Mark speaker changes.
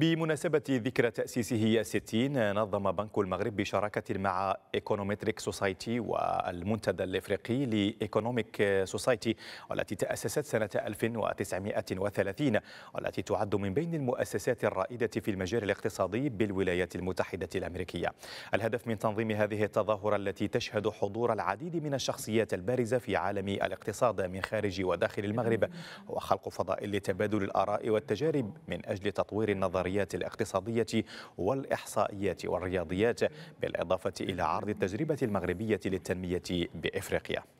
Speaker 1: بمناسبة ذكرى تأسيسه ستين نظم بنك المغرب بشراكة مع ايكونومتريك سوسايتي والمنتدى الإفريقي لإيكونوميك سوسايتي والتي تأسست سنة 1930 والتي تعد من بين المؤسسات الرائدة في المجال الاقتصادي بالولايات المتحدة الأمريكية الهدف من تنظيم هذه التظاهرة التي تشهد حضور العديد من الشخصيات البارزة في عالم الاقتصاد من خارج وداخل المغرب وخلق فضاء لتبادل الآراء والتجارب من أجل تطوير النظرية النظريات الاقتصادية والإحصائيات والرياضيات بالإضافة إلى عرض التجربة المغربية للتنمية بإفريقيا